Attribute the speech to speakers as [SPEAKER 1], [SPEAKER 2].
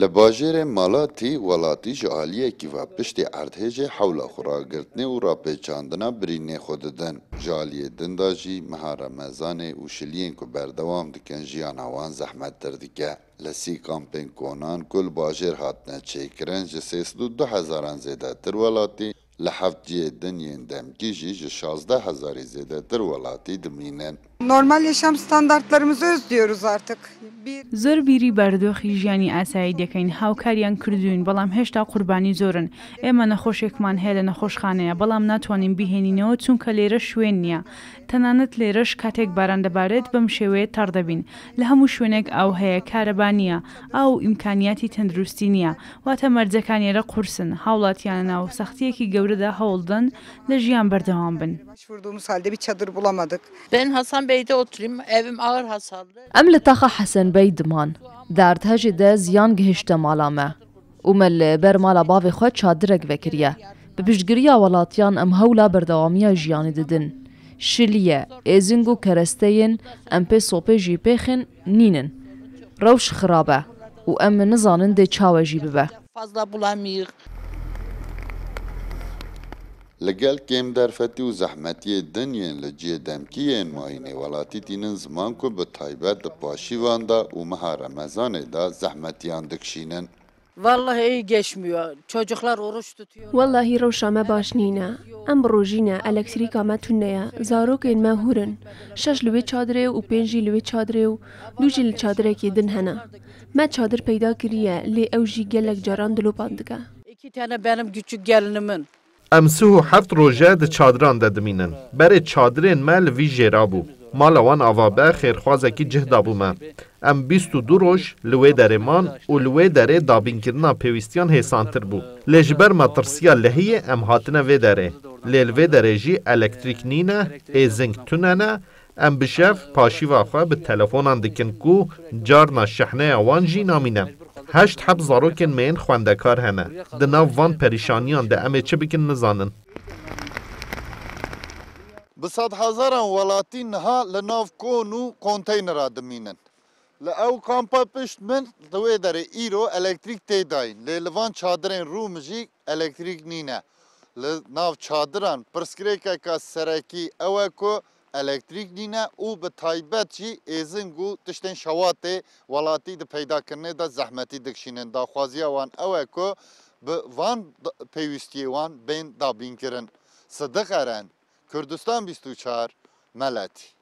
[SPEAKER 1] Li bajarê Malatî welatî ji aliyekî ve piştî erdhêjê hewla xuragirtinê û rapêçandina birînê xwe didin. Ji aliyê din de jî mihara mezanê û şiliyên ku berdewam dikin jiyana wan zehmettir dike. Li sî kampên konan ku li bajêr hatine çêkirin ji sêsid û du hezaran zêdetir welatî li hevciyê din yên demkî jî ji şazde hezarê zêdetir welatî dimînin. Normal yaşam
[SPEAKER 2] standartlarımızı özlüyoruz artık. زۆر بیری بەردۆخی ژیانی ئاسایی دەکەین هاوکاریان کردوین بەڵام هێشتا قوربانی زۆرن ئێمە نەخۆشێکمان هەیە لە نەخۆشخانەیە بەڵام ناتوانین بهێنینەوە چونکە لێرە شوێن نییە تەنانەت لێرەش کاتێک باران دەبارێت بەم شێوەیە تەڕ دەبین لە هەموو شوێنێک ئەو هەیە کارەبانیە ئاو ئیمکانیاتی تەندروستی نییە واتە مەرجەکانێرە قورسن هاوڵاتیانە ناو سەختیەکی گەورەدا هەوڵدەن لە
[SPEAKER 3] ژیان بەردەوام بن.
[SPEAKER 2] Ben Hasan ben beyde oturayım. Evim ağır
[SPEAKER 3] hasarlı. Em li taxa Hesen Bey diman. Derdha jî de ziyan gihişte mala me. û me li ber mala bavê xwe çaddirek vekiriye. Bi piştgiriya welatiyan em hewla berdewamiya jiyanê didin. Şiliye, êzing û keresteyên em pê sopê jî pêxin nînin. Rewş xirabe û em nizanin dê çawe jî bibe.
[SPEAKER 1] Fazla bulamıyıq. لەگەل کێمدارفەتی و زەحمەتیە دنیێن لە جێدەمکیەن ماینێ وڵاتیتینن زمان کو بە تایبەت لە پاشیواندا و مەها ڕەمەزانێدا زەحمەتیان دکشینن.
[SPEAKER 2] Vallahi geçmiyor. Çocuklar oruç tutuyor.
[SPEAKER 3] Vallahi roşama baş nina. Em rojina elektrika me tunneya. Zarokên me hûrin. Şeş li wê çadrê û pênc jî li wê çadrê û du jî li çadrekê din hene. Me çadir peyda kiriye lê ew jî gelek caran dilopan dike. İki tane benim küçük gelinimin.
[SPEAKER 4] ام سه هفت روژه د چادران ده دمینن بره چادرین مل وی جیرا بو مالا وان آوابه خیرخوازه کی جهدا بومه ام 22 روش لوی درمان او لوی دره دابین کرنا پیوستیان هیسانتر بو لجبر ما ترسیا لهیه ام هاتنه وی دره لیل وی دره جی الکتریک نینه ایزنگ توننه ام بشف پاشیوا خو به تلفونان دکن کو جارنا شحنه وان جی نامینه هەشت حەب زارۆکن مێن خوێندەکار هەنە دناو ڤان پەریشانیان دە ئەمێ چه بکن نزانن.
[SPEAKER 5] bi sed hezaran welatî niha li nav kon û konteynera dimînin. Li ew kampa pişt min di wê derê îro elektrik tê dayîn. Lê li van çadırên rû min jî elektrik nîne. Li nav çadiran pirskirêkeka serekî ew e ku الکتریک دینه او به تایبت چی ایزن گو تشتن شواته ولاتی د پیدا کرنه د زحمتی دکشینن دا خوازی وان اوه کو به وان پیوستی وان بین دابین کرن صدق ارن کردستان 24 ملتی